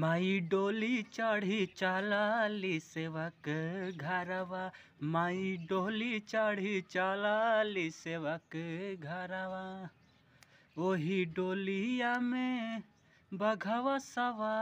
माई डोली चढ़ी चलाली सेवक घरवा माई डोली चढ़ी चलाली सेवक घरवा वही डोलिया में बघवा सवा